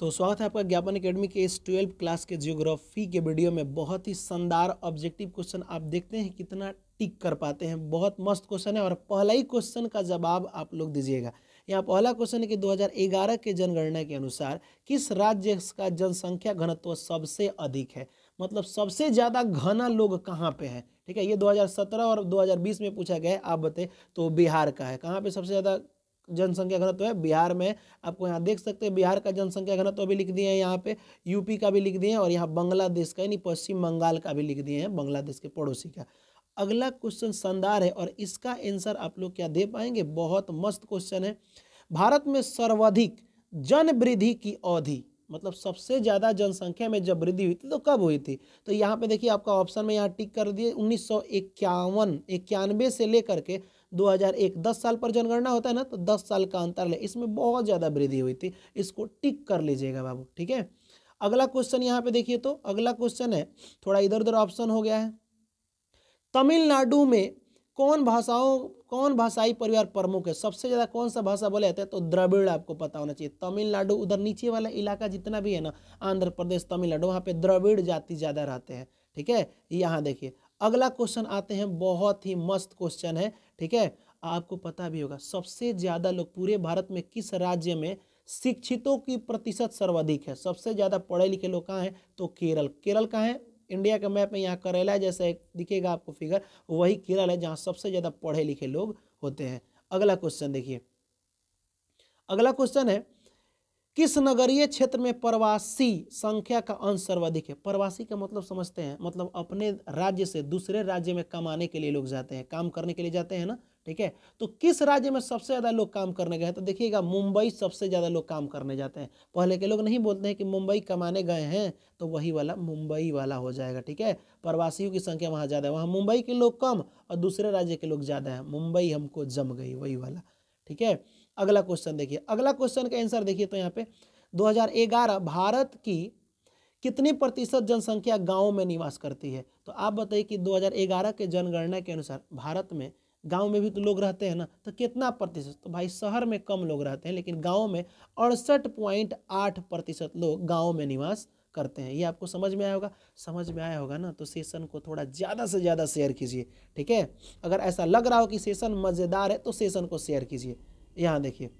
तो स्वागत है आपका ज्ञापन एकेडमी के इस ट्वेल्व क्लास के जियोग्राफी के वीडियो में बहुत ही शानदार ऑब्जेक्टिव क्वेश्चन आप देखते हैं कितना टिक कर पाते हैं बहुत मस्त क्वेश्चन है और पहला ही क्वेश्चन का जवाब आप लोग दीजिएगा यहाँ पहला क्वेश्चन है कि 2011 के जनगणना के अनुसार किस राज्य का जनसंख्या घनत्व सबसे अधिक है मतलब सबसे ज़्यादा घना लोग कहाँ पे हैं ठीक है ये 2017 और 2020 में पूछा गया है आप बताए तो बिहार का है कहाँ पे सबसे ज़्यादा जनसंख्या घनत्व है बिहार में आपको यहाँ देख सकते हैं बिहार का जनसंख्या घनत्व भी लिख दिए हैं यहाँ पे यूपी का भी लिख दिए हैं और यहाँ बांग्लादेश का यानी पश्चिम बंगाल का भी लिख दिए हैं बांग्लादेश के पड़ोसी का अगला क्वेश्चन शानदार है और इसका आंसर आप लोग क्या दे पाएंगे बहुत मस्त क्वेश्चन है भारत में सर्वाधिक जन वृद्धि की अवधि मतलब सबसे ज़्यादा जनसंख्या में जब वृद्धि हुई थी तो कब हुई थी तो यहाँ पे देखिए आपका ऑप्शन में यहाँ टिक कर दिए उन्नीस सौ इक्यावन इक्यानवे से लेकर के 2001 दस साल पर जनगणना होता है ना तो दस साल का अंतर ले इसमें बहुत ज़्यादा वृद्धि हुई थी इसको टिक कर लीजिएगा बाबू ठीक है अगला क्वेश्चन यहाँ पे देखिए तो अगला क्वेश्चन है थोड़ा इधर उधर ऑप्शन हो गया है तमिलनाडु में कौन भाषाओं कौन भाषाई परिवार प्रमुख है सबसे ज़्यादा कौन सा भाषा बोले जाता है तो द्रविड़ आपको पता होना चाहिए तमिलनाडु उधर नीचे वाला इलाका जितना भी है ना आंध्र प्रदेश तमिलनाडु वहाँ पे द्रविड़ जाति ज़्यादा रहते हैं ठीक है यहाँ देखिए अगला क्वेश्चन आते हैं बहुत ही मस्त क्वेश्चन है ठीक है आपको पता भी होगा सबसे ज़्यादा लोग पूरे भारत में किस राज्य में शिक्षितों की प्रतिशत सर्वाधिक है सबसे ज़्यादा पढ़े लिखे लोग कहाँ हैं तो केरल केरल कहाँ है इंडिया के मैप में यहाँ करेला जैसा दिखेगा आपको फिगर वही केरल है जहाँ सबसे ज़्यादा पढ़े लिखे लोग होते हैं अगला क्वेश्चन देखिए अगला क्वेश्चन है किस नगरीय क्षेत्र में प्रवासी संख्या का अंश सर्वाधिक है प्रवासी का मतलब समझते हैं मतलब अपने राज्य से दूसरे राज्य में कमाने के लिए लोग जाते हैं काम करने के लिए जाते हैं ना ठीक है तो किस राज्य में सबसे ज़्यादा लोग काम करने गए तो देखिएगा मुंबई सबसे ज़्यादा लोग काम करने जाते हैं पहले के लोग नहीं बोलते हैं कि मुंबई कमाने गए हैं तो वही वाला मुंबई वाला हो जाएगा ठीक है प्रवासियों की संख्या वहाँ ज़्यादा है वहाँ मुंबई के लोग कम और दूसरे राज्य के लोग ज़्यादा है मुंबई हमको जम गई वही वाला ठीक है अगला क्वेश्चन देखिए अगला क्वेश्चन का आंसर देखिए तो यहाँ पे 2011 भारत की कितनी प्रतिशत जनसंख्या गाँव में निवास करती है तो आप बताइए कि 2011 के जनगणना के अनुसार भारत में गाँव में भी तो लोग रहते हैं ना तो कितना प्रतिशत तो भाई शहर में कम लोग रहते हैं लेकिन गाँव में अड़सठ पॉइंट आठ प्रतिशत लोग गाँव में निवास करते हैं ये आपको समझ में आया होगा समझ में आया होगा ना तो सेशन को थोड़ा ज़्यादा से ज़्यादा शेयर कीजिए ठीक है अगर ऐसा लग रहा हो कि सेशन मज़ेदार है तो सेशन को शेयर कीजिए यहाँ देखिए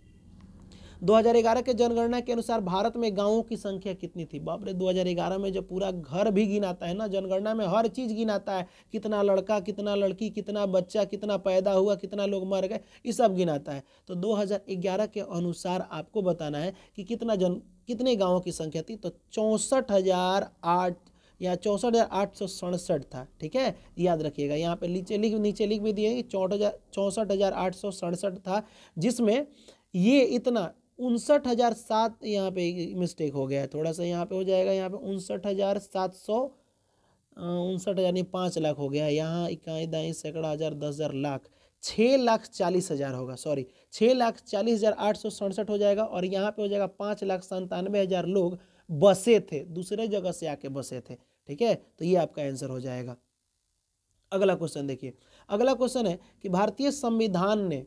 2011 के जनगणना के अनुसार भारत में गांवों की संख्या कितनी थी बाप रे 2011 में जब पूरा घर भी गिनाता है ना जनगणना में हर चीज़ गिनाता है कितना लड़का कितना लड़की कितना बच्चा कितना पैदा हुआ कितना लोग मर गए ये सब गिनाता है तो 2011 के अनुसार आपको बताना है कि कितना जन कितने गाँवों की संख्या थी तो चौंसठ हज़ार आठ यहाँ चौंसठ हज़ार आठ सौ सड़सठ था ठीक है याद रखिएगा यहाँ पे नीचे लिख नीचे लिख भी दिए चौंठ हज़ार चौंसठ हज़ार आठ सौ सड़सठ था जिसमें ये इतना उनसठ हज़ार सात यहाँ पे मिस्टेक हो गया है थोड़ा सा यहाँ पे हो जाएगा यहाँ पे उनसठ हज़ार सात सौ उनसठ हज़ार नहीं पाँच लाख हो गया है यहाँ इकाई दाई सैकड़ा हज़ार दस हज़ार लाख छः लाख चालीस हज़ार होगा सॉरी छः लाख चालीस हज़ार आठ सौ सड़सठ हो जाएगा और यहाँ पे हो जाएगा पाँच लाख संतानवे हज़ार लोग बसे थे दूसरे जगह से आके बसे थे ठीक है तो ये आपका आंसर हो जाएगा अगला क्वेश्चन देखिए अगला क्वेश्चन है कि भारतीय संविधान ने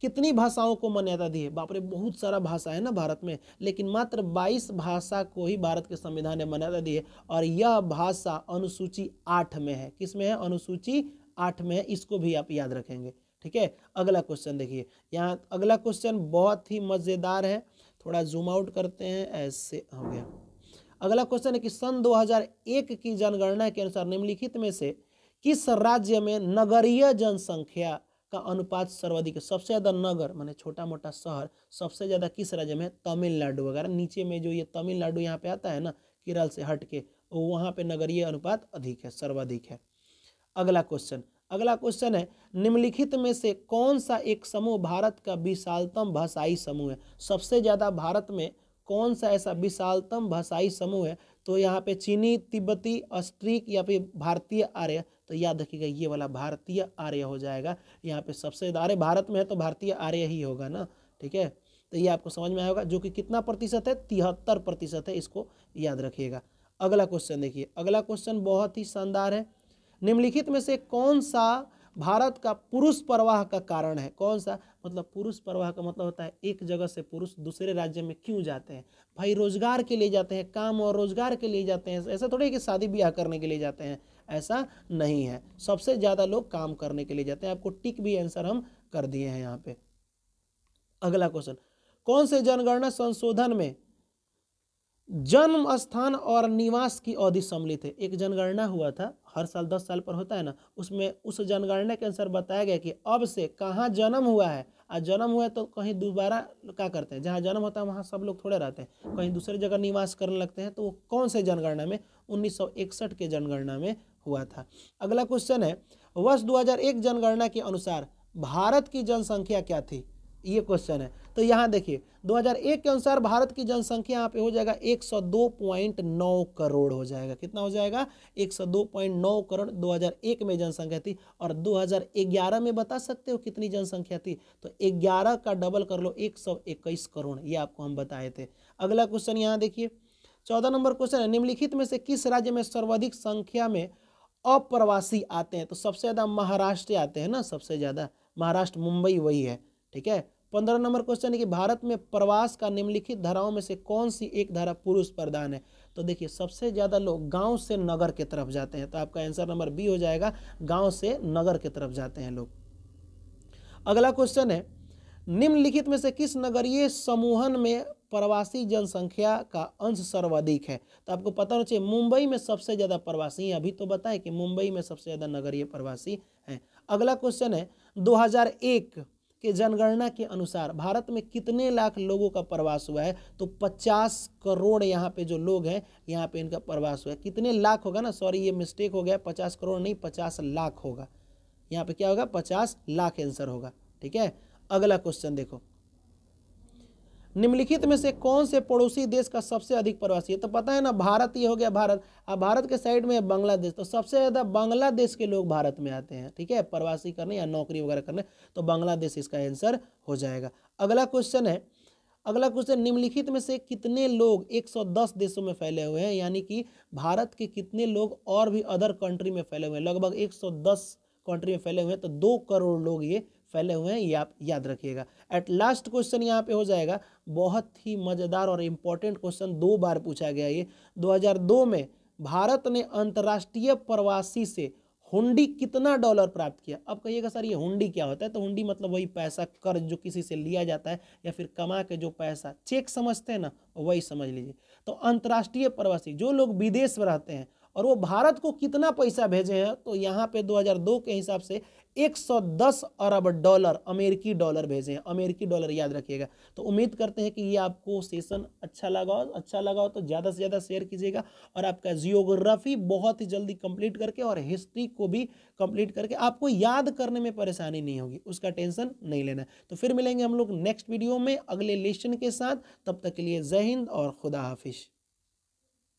कितनी भाषाओं को मान्यता दी है बापरे बहुत सारा भाषा है ना भारत में लेकिन मात्र 22 भाषा को ही भारत के संविधान ने मान्यता दी है और यह भाषा अनुसूची आठ में है किस में है अनुसूची आठ में है इसको भी आप याद रखेंगे ठीक है अगला क्वेश्चन देखिए यहाँ अगला क्वेश्चन बहुत ही मज़ेदार है थोड़ा जूम आउट करते हैं ऐसे हो गया अगला क्वेश्चन है कि सन 2001 की जनगणना के अनुसार निम्नलिखित में से किस राज्य में नगरीय जनसंख्या का अनुपात सर्वाधिक है सबसे ज़्यादा नगर माने छोटा मोटा शहर सबसे ज़्यादा किस राज्य में तमिलनाडु वगैरह नीचे में जो ये तमिलनाडु यहाँ पे आता है ना केरल से हट के वहाँ पे नगरीय अनुपात अधिक है सर्वाधिक है अगला क्वेश्चन अगला क्वेश्चन है निम्नलिखित में से कौन सा एक समूह भारत का विशालतम भाषाई समूह है सबसे ज़्यादा भारत में कौन सा ऐसा विशालतम भाषाई समूह है तो यहाँ पे चीनी तिब्बती अस्ट्रीक या फिर भारतीय आर्य तो याद रखिएगा ये वाला भारतीय आर्य हो जाएगा यहाँ पे सबसे आर्य भारत में है तो भारतीय आर्य ही होगा ना ठीक है तो ये आपको समझ में आएगा जो कि कितना प्रतिशत है तिहत्तर प्रतिशत है इसको याद रखिएगा अगला क्वेश्चन देखिए अगला क्वेश्चन बहुत ही शानदार है निम्नलिखित में से कौन सा भारत का पुरुष प्रवाह का कारण है कौन सा मतलब पुरुष प्रवाह का मतलब होता है एक जगह से पुरुष दूसरे राज्य में क्यों जाते हैं भाई रोजगार के लिए जाते हैं काम और रोजगार के लिए जाते हैं ऐसा थोड़ी कि शादी ब्याह करने के लिए जाते हैं ऐसा नहीं है सबसे ज़्यादा लोग काम करने के लिए जाते हैं आपको टिक भी आंसर हम कर दिए हैं यहाँ पे अगला क्वेश्चन कौन से जनगणना संशोधन में जन्म स्थान और निवास की अवधि सम्मिलित है एक जनगणना हुआ था हर साल दस साल पर होता है ना उसमें उस जनगणना के अनुसार बताया गया कि अब से कहाँ जन्म हुआ है और जन्म हुआ है तो कहीं दोबारा क्या करते हैं जहाँ जन्म होता है वहाँ सब लोग थोड़े रहते हैं कहीं दूसरे जगह निवास करने लगते हैं तो वो कौन से जनगणना में उन्नीस के जनगणना में हुआ था अगला क्वेश्चन है वर्ष दो जनगणना के अनुसार भारत की जनसंख्या क्या थी ये क्वेश्चन है तो यहाँ देखिए 2001 के अनुसार भारत की जनसंख्या यहाँ पे हो जाएगा 102.9 करोड़ हो जाएगा कितना हो जाएगा 102.9 करोड़ 2001 में जनसंख्या थी और 2011 में बता सकते हो कितनी जनसंख्या थी तो 11 का डबल कर लो इक्कीस करोड़ ये आपको हम बताए थे अगला क्वेश्चन यहाँ देखिए चौदह नंबर क्वेश्चन है निम्नलिखित में से किस राज्य में सर्वाधिक संख्या में अप्रवासी आते हैं तो सबसे ज़्यादा महाराष्ट्र आते हैं ना सबसे ज़्यादा महाराष्ट्र मुंबई वही है ठीक है पंद्रह नंबर क्वेश्चन है कि भारत में प्रवास का निम्नलिखित धाराओं में से कौन सी एक धारा पुरुष प्रधान है तो देखिए सबसे ज़्यादा लोग गांव से नगर के तरफ जाते हैं तो आपका आंसर नंबर बी हो जाएगा गांव से नगर के तरफ जाते हैं लोग अगला क्वेश्चन है निम्नलिखित में से किस नगरीय समूहन में प्रवासी जनसंख्या का अंश सर्वाधिक है तो आपको पता होना चाहिए मुंबई में सबसे ज़्यादा प्रवासी हैं अभी तो बताएं कि मुंबई में सबसे ज़्यादा नगरीय प्रवासी हैं अगला क्वेश्चन है 2001 के जनगणना के अनुसार भारत में कितने लाख लोगों का प्रवास हुआ है तो 50 करोड़ यहाँ पे जो लोग हैं यहाँ पे इनका प्रवास हुआ है कितने लाख होगा ना सॉरी ये मिस्टेक हो गया 50 करोड़ नहीं 50 लाख होगा यहाँ पे क्या होगा 50 लाख आंसर होगा ठीक है अगला क्वेश्चन देखो निम्नलिखित में से कौन से पड़ोसी देश का सबसे अधिक प्रवासी है तो पता है ना भारत ये हो गया भारत अब भारत के साइड में बांग्लादेश तो सबसे ज़्यादा बांग्लादेश के लोग भारत में आते हैं ठीक है प्रवासी करने या नौकरी वगैरह करने तो बांग्लादेश इसका आंसर हो जाएगा अगला क्वेश्चन है अगला क्वेश्चन निम्नलिखित में से कितने लोग 110 देशों में फैले हुए हैं यानी कि भारत के कितने लोग और भी अदर कंट्री में फैले हुए हैं लगभग 110 कंट्री में फैले हुए हैं तो दो करोड़ लोग ये फैले हुए हैं ये आप याद रखिएगा एट लास्ट क्वेश्चन यहाँ पे हो जाएगा बहुत ही मज़ेदार और इम्पोर्टेंट क्वेश्चन दो बार पूछा गया ये 2002 में भारत ने अंतर्राष्ट्रीय प्रवासी से हुंडी कितना डॉलर प्राप्त किया अब कहिएगा सर ये हुंडी क्या होता है तो हुंडी मतलब वही पैसा कर्ज जो किसी से लिया जाता है या फिर कमा के जो पैसा चेक समझते हैं ना वही समझ लीजिए तो अंतर्राष्ट्रीय प्रवासी जो लोग विदेश में रहते हैं और वो भारत को कितना पैसा भेजे हैं तो यहाँ पे 2002 के हिसाब से 110 अरब डॉलर अमेरिकी डॉलर भेजे हैं अमेरिकी डॉलर याद रखिएगा तो उम्मीद करते हैं कि ये आपको सेशन अच्छा लगा अच्छा लगा हो तो ज़्यादा से ज़्यादा शेयर कीजिएगा और आपका जियोग्राफी बहुत ही जल्दी कंप्लीट करके और हिस्ट्री को भी कंप्लीट करके आपको याद करने में परेशानी नहीं होगी उसका टेंशन नहीं लेना तो फिर मिलेंगे हम लोग नेक्स्ट वीडियो में अगले लेसन के साथ तब तक के लिए जय हिंद और खुदा हाफिज़